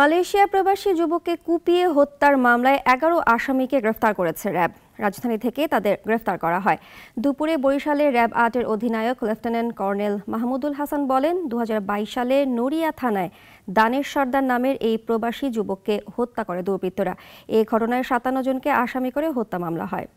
Malaysia প্রবাসী যুবককে কুপিয়ে হত্যার মামলায় এগারো আসামিকে গ্রেফতার করেছে র্যাব রাজধানী থেকে তাদের গ্রেফতার করা হয় দুপুরে বরিশালে র্যাব আটের অধিনায়ক লেফটেন্যান্ট কর্নেল মাহমুদুল হাসান বলেন দু সালে নড়িয়া থানায় দানের সর্দার নামের এই প্রবাসী যুবককে হত্যা করে দুর্বৃত্তরা এই ঘটনায় সাতান্ন জনকে আসামি করে হত্যা মামলা হয়